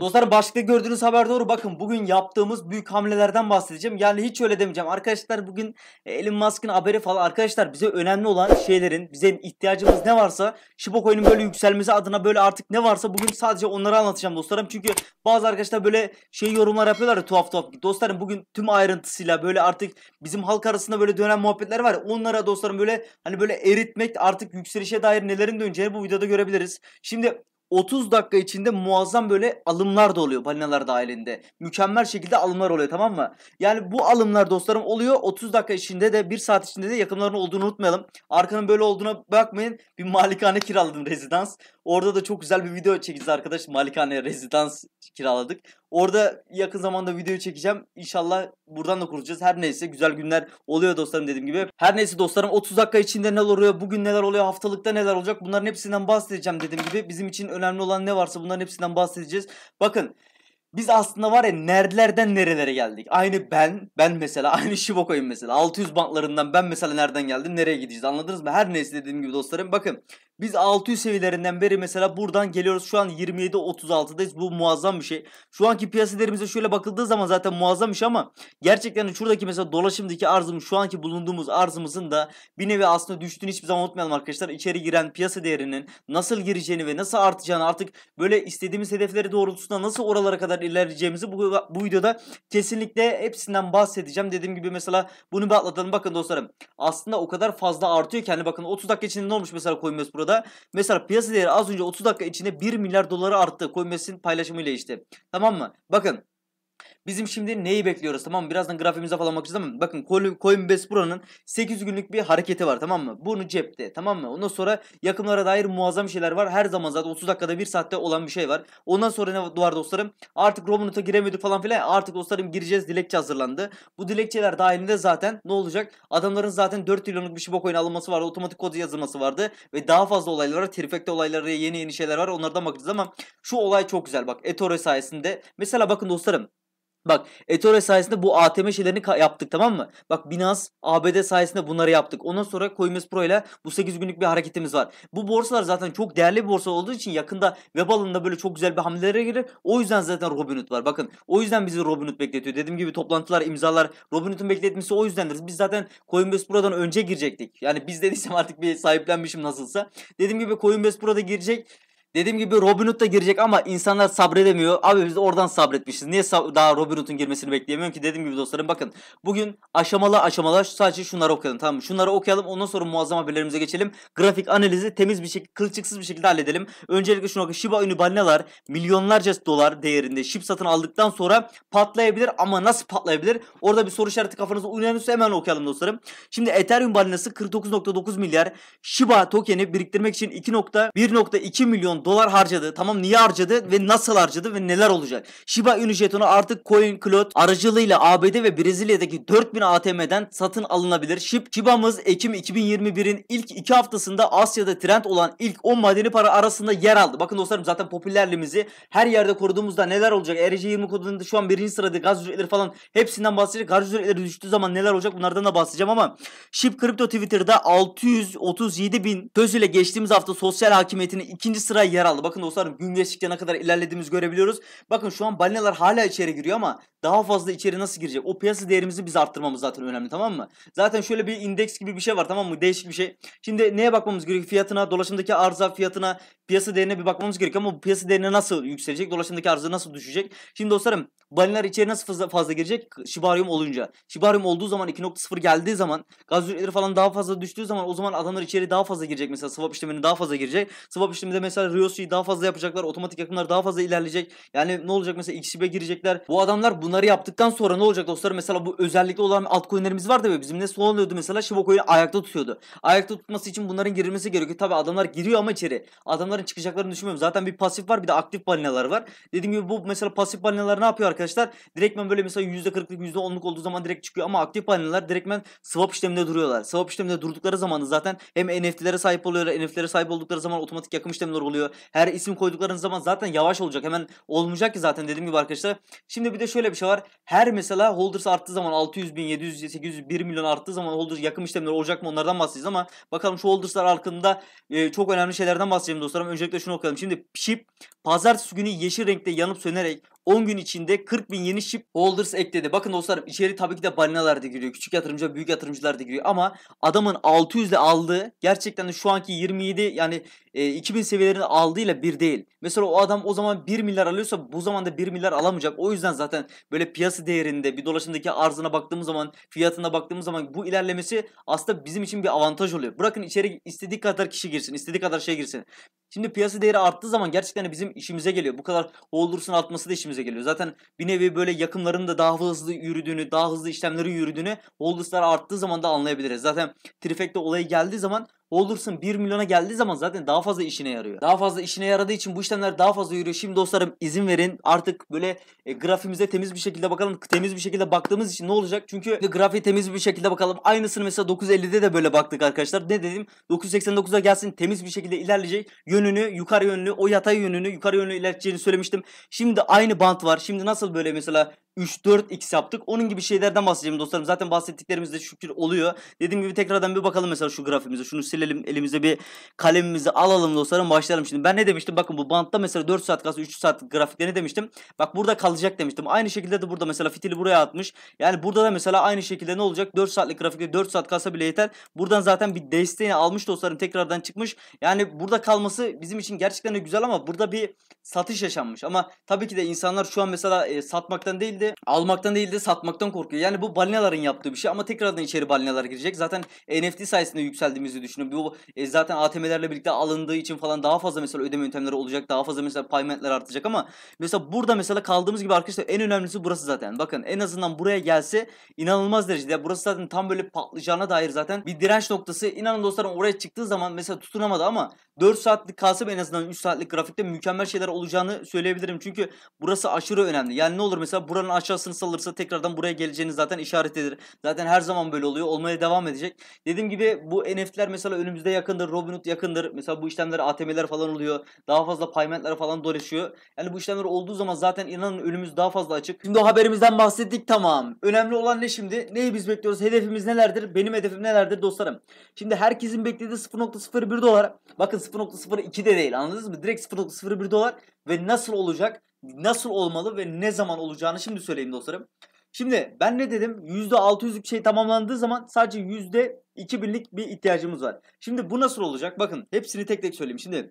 Dostlar başlıkta gördüğünüz haber doğru. Bakın bugün yaptığımız büyük hamlelerden bahsedeceğim. Yani hiç öyle demeyeceğim. Arkadaşlar bugün Elon Musk'ın haberi falan. Arkadaşlar bize önemli olan şeylerin, bize ihtiyacımız ne varsa Shiba böyle yükselmesi adına böyle artık ne varsa bugün sadece onları anlatacağım dostlarım. Çünkü bazı arkadaşlar böyle şey yorumlar yapıyorlar ya tuhaf tuhaf. Dostlarım bugün tüm ayrıntısıyla böyle artık bizim halk arasında böyle dönen muhabbetler var ya. Onlara dostlarım böyle hani böyle eritmek artık yükselişe dair nelerin döneceğini bu videoda görebiliriz. Şimdi 30 dakika içinde muazzam böyle alımlar da oluyor balinalar dahilinde. Mükemmel şekilde alımlar oluyor tamam mı? Yani bu alımlar dostlarım oluyor. 30 dakika içinde de 1 saat içinde de yakınlarının olduğunu unutmayalım. Arkanın böyle olduğuna bakmayın. Bir malikane kiraladım rezidans. Orada da çok güzel bir video çekeceğiz arkadaş. Malikane rezidans kiraladık. Orada yakın zamanda video çekeceğim. İnşallah buradan da kuracağız. Her neyse güzel günler oluyor dostlarım dediğim gibi. Her neyse dostlarım 30 dakika içinde neler oluyor, bugün neler oluyor, haftalıkta neler olacak bunların hepsinden bahsedeceğim dediğim gibi. Bizim için önemli önemli olan ne varsa bunların hepsinden bahsedeceğiz. Bakın biz aslında var ya nerdlerden nerelere geldik. Aynı ben, ben mesela aynı Shiboko'yum mesela. 600 banklarından ben mesela nereden geldim, nereye gideceğiz anladınız mı? Her neyse dediğim gibi dostlarım bakın. Biz 600 seviyelerinden beri mesela buradan geliyoruz. Şu an 27-36'dayız. Bu muazzam bir şey. Şu anki piyasa değerimize şöyle bakıldığı zaman zaten muazzam bir şey ama gerçekten şuradaki mesela dolaşımdaki arzımız şu anki bulunduğumuz arzımızın da bir nevi aslında düştüğünü hiçbir zaman unutmayalım arkadaşlar. İçeri giren piyasa değerinin nasıl gireceğini ve nasıl artacağını artık böyle istediğimiz hedefleri doğrultusunda nasıl oralara kadar ilerleyeceğimizi bu, bu videoda kesinlikle hepsinden bahsedeceğim. Dediğim gibi mesela bunu bir atlatalım. Bakın dostlarım aslında o kadar fazla artıyor ki hani bakın 30 dakika içinde ne olmuş mesela koymuyoruz burada burada. Mesela piyasa değeri az önce 30 dakika içinde 1 milyar dolara arttı. Coinbase'in paylaşımıyla işte. Tamam mı? Bakın Bizim şimdi neyi bekliyoruz tamam mı? Birazdan grafiğimize falan bakacağız ama bakın Coinbase buranın 8 günlük bir hareketi var tamam mı? Bunu cepte tamam mı? Ondan sonra yakınlara dair muazzam şeyler var. Her zaman zaten 30 dakikada 1 saatte olan bir şey var. Ondan sonra ne var dostlarım? Artık Robinhood'a giremiyorduk falan filan. Artık dostlarım gireceğiz. Dilekçe hazırlandı. Bu dilekçeler dahilinde zaten ne olacak? Adamların zaten 4 trilyonluk bir Shiba Coin alınması vardı. Otomatik kod yazılması vardı. Ve daha fazla olaylar var. Trifecta olayları yeni yeni şeyler var. Onlardan bakacağız ama şu olay çok güzel bak. etore sayesinde. Mesela bakın dostlarım Bak Ettore sayesinde bu ATM şeylerini yaptık tamam mı? Bak Binance, ABD sayesinde bunları yaptık. Ondan sonra Coinbase Pro ile bu 8 günlük bir hareketimiz var. Bu borsalar zaten çok değerli bir borsa olduğu için yakında web alanında böyle çok güzel bir hamlelere girer. O yüzden zaten Robinhood var. Bakın o yüzden bizi Robinhood bekletiyor. Dediğim gibi toplantılar, imzalar Robinhood'un bekletmesi o yüzdendir. Biz zaten Coinbase Pro'dan önce girecektik. Yani biz dediysem artık bir sahiplenmişim nasılsa. Dediğim gibi Coinbase Pro'da girecek. Dediğim gibi Robin Hood da girecek ama insanlar sabredemiyor. Abi biz oradan sabretmişiz. Niye sab daha Robin Hood'un girmesini bekleyemiyorum ki? Dediğim gibi dostlarım bakın. Bugün aşamalı aşamalar sadece şunları okuyalım tamam mı? Şunları okuyalım ondan sonra muazzam haberlerimize geçelim. Grafik analizi temiz bir şekilde, kılçıksız bir şekilde halledelim. Öncelikle şunu bakın. Shiba Inu Balina'lar milyonlarca dolar değerinde ship satın aldıktan sonra patlayabilir ama nasıl patlayabilir? Orada bir soru işareti kafanızda uyanırsa hemen okuyalım dostlarım. Şimdi Ethereum Balina'sı 49.9 milyar Shiba token'i biriktirmek için 2.1.2 milyon dolar harcadı. Tamam niye harcadı ve nasıl harcadı ve neler olacak? Shiba Inu jetonu artık CoinCloud aracılığıyla ABD ve Brezilya'daki 4000 ATM'den satın alınabilir. Shib, Shiba'mız Ekim 2021'in ilk 2 haftasında Asya'da trend olan ilk 10 madeni para arasında yer aldı. Bakın dostlarım zaten popülerliğimizi her yerde koruduğumuzda neler olacak? ERC20 kodunda şu an birinci sırada gaz ücretleri falan hepsinden bahsedecek. Gaz ücretleri düştüğü zaman neler olacak bunlardan da bahsedeceğim ama Shib Kripto Twitter'da 637 bin söz ile geçtiğimiz hafta sosyal hakimiyetini ikinci sıraya yer aldı. Bakın dostlarım gün geçtikçe ne kadar ilerlediğimizi görebiliyoruz. Bakın şu an balinalar hala içeri giriyor ama daha fazla içeri nasıl girecek? O piyasa değerimizi biz arttırmamız zaten önemli tamam mı? Zaten şöyle bir indeks gibi bir şey var tamam mı? Değişik bir şey. Şimdi neye bakmamız gerekiyor? Fiyatına, dolaşımdaki arıza fiyatına, piyasa değerine bir bakmamız gerekiyor ama bu piyasa değerine nasıl yükselecek? Dolaşımdaki arıza nasıl düşecek? Şimdi dostlarım balinalar içeri nasıl fazla, fazla girecek? Şibarium olunca. Şibarium olduğu zaman 2.0 geldiği zaman gaz üretleri falan daha fazla düştüğü zaman o zaman adamlar içeri daha fazla girecek mesela swap işlemini daha fazla girecek. Swap işleminde mesela velocity'yi daha fazla yapacaklar. Otomatik yakınlar daha fazla ilerleyecek. Yani ne olacak mesela XCB'e girecekler. Bu adamlar bunları yaptıktan sonra ne olacak dostlar? Mesela bu özellikle olan altcoin'lerimiz vardı ve bizim ne son oluyordu mesela Shibokoin'i ayakta tutuyordu. Ayakta tutması için bunların girilmesi gerekiyor. Tabi adamlar giriyor ama içeri. Adamların çıkacaklarını düşünmüyorum. Zaten bir pasif var bir de aktif balinalar var. Dediğim gibi bu mesela pasif balinalar ne yapıyor arkadaşlar? Direktmen böyle mesela %40'lık %10'luk olduğu zaman direkt çıkıyor ama aktif balinalar direktmen swap işleminde duruyorlar. Swap işleminde durdukları zaman zaten hem NFT'lere sahip oluyorlar. NFT'lere sahip oldukları zaman otomatik yakım işlemler oluyor. Her isim koyduklarınız zaman zaten yavaş olacak. Hemen olmayacak ki zaten dediğim gibi arkadaşlar. Şimdi bir de şöyle bir şey var. Her mesela holders arttığı zaman 600 bin, 700, 800, 1 milyon arttığı zaman holders yakın işlemler olacak mı onlardan bahsedeceğiz ama bakalım şu holderslar hakkında e, çok önemli şeylerden bahsedeceğim dostlarım. Öncelikle şunu okuyalım. Şimdi SHIB pazartesi günü yeşil renkte yanıp sönerek 10 gün içinde 40 bin yeni ship holders ekledi. Bakın dostlarım içeri tabii ki de balinalar da giriyor. Küçük yatırımcı büyük yatırımcılar da giriyor. Ama adamın 600 ile aldığı gerçekten de şu anki 27 yani e, 2000 seviyelerini aldığıyla bir değil. Mesela o adam o zaman 1 milyar alıyorsa bu zamanda 1 milyar alamayacak. O yüzden zaten böyle piyasa değerinde bir dolaşımdaki arzına baktığımız zaman fiyatına baktığımız zaman bu ilerlemesi aslında bizim için bir avantaj oluyor. Bırakın içeri istediği kadar kişi girsin, istediği kadar şey girsin. Şimdi piyasa değeri arttığı zaman gerçekten de bizim işimize geliyor. Bu kadar holders'ın artması da işimize işimize geliyor. Zaten bir nevi böyle yakımların da daha hızlı yürüdüğünü, daha hızlı işlemlerin yürüdüğünü Holdus'lar arttığı zaman da anlayabiliriz. Zaten trifecta olayı geldiği zaman olursun 1 milyona geldiği zaman zaten daha fazla işine yarıyor. Daha fazla işine yaradığı için bu işlemler daha fazla yürüyor. Şimdi dostlarım izin verin artık böyle e, grafimize temiz bir şekilde bakalım. Temiz bir şekilde baktığımız için ne olacak? Çünkü grafiği temiz bir şekilde bakalım. Aynısını mesela 950'de de böyle baktık arkadaşlar. Ne dedim? 989'a gelsin temiz bir şekilde ilerleyecek. Yönünü yukarı yönlü o yatay yönünü yukarı yönlü ilerleyeceğini söylemiştim. Şimdi aynı bant var. Şimdi nasıl böyle mesela 3-4x yaptık. Onun gibi şeylerden bahsedeceğim dostlarım. Zaten bahsettiklerimizde şükür oluyor. Dediğim gibi tekrardan bir bakalım mesela şu grafimize. Şunu silelim. Elimize bir kalemimizi alalım dostlarım. Başlayalım şimdi. Ben ne demiştim? Bakın bu bantta mesela 4 saat kalsa 3 saat grafikte ne demiştim? Bak burada kalacak demiştim. Aynı şekilde de burada mesela fitili buraya atmış. Yani burada da mesela aynı şekilde ne olacak? 4 saatlik grafikte 4 saat kalsa bile yeter. Buradan zaten bir desteğini almış dostlarım. Tekrardan çıkmış. Yani burada kalması bizim için gerçekten de güzel ama burada bir satış yaşanmış. Ama tabii ki de insanlar şu an mesela e, satmaktan değil de almaktan değil de satmaktan korkuyor. Yani bu balinaların yaptığı bir şey ama tekrardan içeri balinalar girecek. Zaten NFT sayesinde yükseldiğimizi düşünün. Bu e, zaten ATM'lerle birlikte alındığı için falan daha fazla mesela ödeme yöntemleri olacak. Daha fazla mesela paymentler artacak ama mesela burada mesela kaldığımız gibi arkadaşlar en önemlisi burası zaten. Bakın en azından buraya gelse inanılmaz derecede. Burası zaten tam böyle patlayacağına dair zaten bir direnç noktası. İnanın dostlarım oraya çıktığı zaman mesela tutunamadı ama 4 saatlik kalsa en azından 3 saatlik grafikte mükemmel şeyler olacağını söyleyebilirim. Çünkü burası aşırı önemli. Yani ne olur mesela buranın aşağısını salırsa tekrardan buraya geleceğini zaten işaret eder. Zaten her zaman böyle oluyor. Olmaya devam edecek. Dediğim gibi bu NFT'ler mesela önümüzde yakındır. Robinhood yakındır. Mesela bu işlemler ATM'ler falan oluyor. Daha fazla paymentler falan dolaşıyor. Yani bu işlemler olduğu zaman zaten inanın önümüz daha fazla açık. Şimdi o haberimizden bahsettik tamam. Önemli olan ne şimdi? Neyi biz bekliyoruz? Hedefimiz nelerdir? Benim hedefim nelerdir dostlarım? Şimdi herkesin beklediği 0.01 dolar. Bakın 0.02 de değil anladınız mı? Direkt 0.01 dolar ve nasıl olacak? nasıl olmalı ve ne zaman olacağını şimdi söyleyeyim dostlarım. Şimdi ben ne dedim? %600'lük şey tamamlandığı zaman sadece %2000'lik bir ihtiyacımız var. Şimdi bu nasıl olacak? Bakın hepsini tek tek söyleyeyim. Şimdi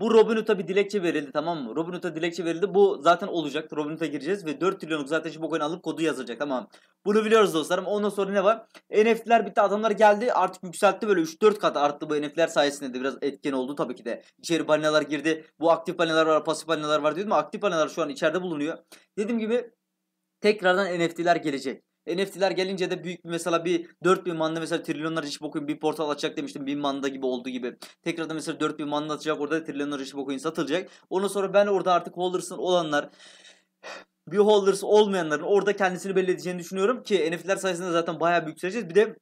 bu Robin Hood'a bir dilekçe verildi tamam mı? Robin Hood'a dilekçe verildi. Bu zaten olacak. Robin Hood'a gireceğiz ve 4 trilyonluk zaten şu coin alıp kodu yazacak tamam Bunu biliyoruz dostlarım. Ondan sonra ne var? NFT'ler bitti. Adamlar geldi artık yükseltti böyle 3-4 kat arttı bu NFT'ler sayesinde de biraz etken oldu tabii ki de. İçeri balinalar girdi. Bu aktif balinalar var, pasif balinalar var diyordum ama aktif balinalar şu an içeride bulunuyor. Dediğim gibi tekrardan NFT'ler gelecek. NFT'ler gelince de büyük bir mesela bir 4000 manda mesela trilyonlarca iş boku bir portal açacak demiştim. 1000 manda gibi olduğu gibi. Tekrardan mesela 4000 manda açacak orada trilyonlarca iş boku satılacak. Ondan sonra ben orada artık holders'ın olanlar bir holders olmayanların orada kendisini belli edeceğini düşünüyorum ki NFT'ler sayesinde zaten bayağı bir yükseleceğiz. Bir de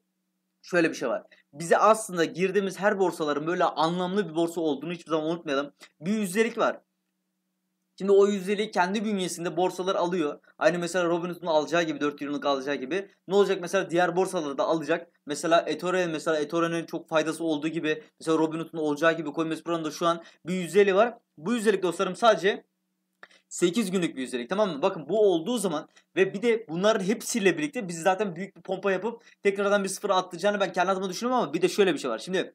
şöyle bir şey var. Bize aslında girdiğimiz her borsaların böyle anlamlı bir borsa olduğunu hiçbir zaman unutmayalım. Bir yüzdelik var. Şimdi o yüzdeliği kendi bünyesinde borsalar alıyor. Aynı mesela Robinhood'un alacağı gibi 4 Euro'luk alacağı gibi. Ne olacak mesela diğer borsaları da alacak. Mesela Etore mesela Etore'nin çok faydası olduğu gibi mesela Robinhood'un olacağı gibi Coinbase da şu an bir yüzdeli var. Bu yüzdelik dostlarım sadece 8 günlük bir yüzdelik tamam mı? Bakın bu olduğu zaman ve bir de bunların hepsiyle birlikte biz zaten büyük bir pompa yapıp tekrardan bir sıfıra atlayacağını ben kendi adıma düşünüyorum ama bir de şöyle bir şey var. Şimdi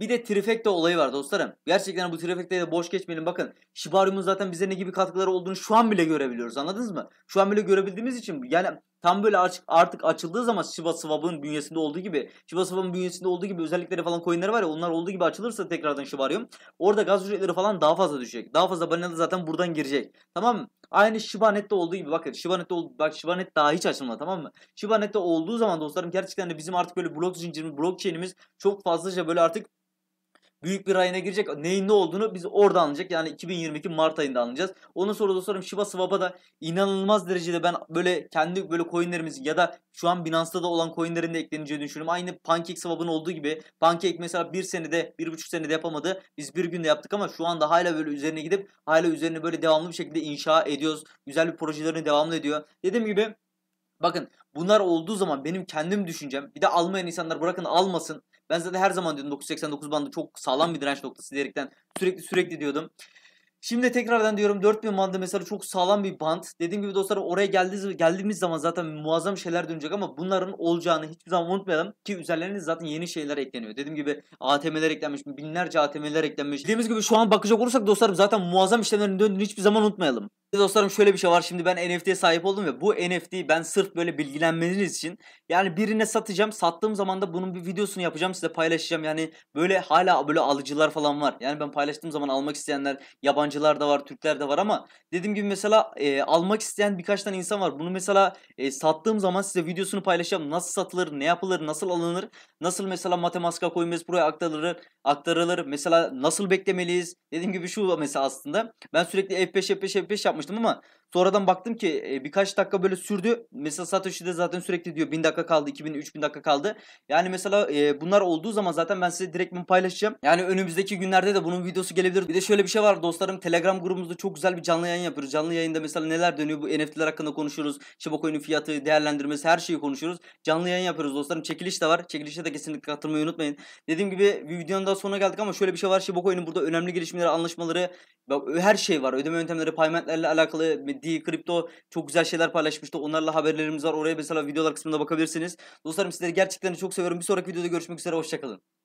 bir de trifecta olayı var dostlarım. Gerçekten bu trifecta'yı da boş geçmeyelim. Bakın Shibarium'un zaten bize ne gibi katkıları olduğunu şu an bile görebiliyoruz. Anladınız mı? Şu an bile görebildiğimiz için yani tam böyle artık, artık açıldığı zaman Shiba Swap'ın bünyesinde olduğu gibi Shiba Swap'ın bünyesinde olduğu gibi özellikleri falan coinleri var ya onlar olduğu gibi açılırsa tekrardan Shibarium orada gaz ücretleri falan daha fazla düşecek. Daha fazla balina zaten buradan girecek. Tamam mı? Aynı Shibanet'te olduğu gibi bakın Shibanet'te bak Shibanet daha hiç açılmadı tamam mı? Shibanet'te olduğu zaman dostlarım gerçekten de bizim artık böyle blok zincirimiz, blockchain'imiz çok fazlaca böyle artık büyük bir ayına girecek. Neyin ne olduğunu biz orada anlayacak. Yani 2022 Mart ayında anlayacağız. Onun sonra sorayım Shiba Swap'a da inanılmaz derecede ben böyle kendi böyle coinlerimizi ya da şu an Binance'da da olan coinlerin de ekleneceğini düşünüyorum. Aynı Pancake Swap'ın olduğu gibi Pancake mesela bir senede, bir buçuk senede yapamadı. Biz bir günde yaptık ama şu anda hala böyle üzerine gidip hala üzerine böyle devamlı bir şekilde inşa ediyoruz. Güzel bir projelerini devamlı ediyor. Dediğim gibi Bakın bunlar olduğu zaman benim kendim düşüncem bir de almayan insanlar bırakın almasın ben zaten her zaman diyordum 989 bandı çok sağlam bir direnç noktası diyerekten sürekli sürekli diyordum. Şimdi tekrardan diyorum 4000 bandı mesela çok sağlam bir band. Dediğim gibi dostlar oraya geldiğimiz, geldiğimiz zaman zaten muazzam şeyler dönecek ama bunların olacağını hiçbir zaman unutmayalım. Ki üzerlerine zaten yeni şeyler ekleniyor. Dediğim gibi ATM'ler eklenmiş, binlerce ATM'ler eklenmiş. Dediğimiz gibi şu an bakacak olursak dostlar zaten muazzam işlemlerin döndüğünü hiçbir zaman unutmayalım. Dostlarım şöyle bir şey var şimdi ben NFT'ye sahip oldum ve bu NFT'yi ben sırf böyle bilgilenmeniz için yani birine satacağım sattığım zaman da bunun bir videosunu yapacağım size paylaşacağım yani böyle hala böyle alıcılar falan var yani ben paylaştığım zaman almak isteyenler yabancılar da var Türkler de var ama dediğim gibi mesela e, almak isteyen birkaç tane insan var bunu mesela e, sattığım zaman size videosunu paylaşacağım nasıl satılır ne yapılır nasıl alınır nasıl mesela matematika koymayız buraya aktarılır aktarılır mesela nasıl beklemeliyiz dediğim gibi şu mesela aslında ben sürekli F5 F5 F5 yapmam yapmıştım mano. Então, Sonradan baktım ki e, birkaç dakika böyle sürdü. Mesela Satoshi de zaten sürekli diyor 1000 dakika kaldı, 2000, 3000 dakika kaldı. Yani mesela e, bunlar olduğu zaman zaten ben size direktmen paylaşacağım. Yani önümüzdeki günlerde de bunun videosu gelebilir. Bir de şöyle bir şey var dostlarım. Telegram grubumuzda çok güzel bir canlı yayın yapıyoruz. Canlı yayında mesela neler dönüyor bu NFT'ler hakkında konuşuyoruz. Şibok oyunun fiyatı, değerlendirmesi her şeyi konuşuyoruz. Canlı yayın yapıyoruz dostlarım. Çekiliş de var. Çekilişe de kesinlikle katılmayı unutmayın. Dediğim gibi bir videonun daha sonuna geldik ama şöyle bir şey var. Şibok oyunun burada önemli gelişmeleri, anlaşmaları, her şey var. Ödeme yöntemleri, paymentlerle alakalı Di Kripto çok güzel şeyler paylaşmıştı. Onlarla haberlerimiz var. Oraya mesela videolar kısmında bakabilirsiniz. Dostlarım sizleri gerçekten çok seviyorum. Bir sonraki videoda görüşmek üzere. Hoşçakalın.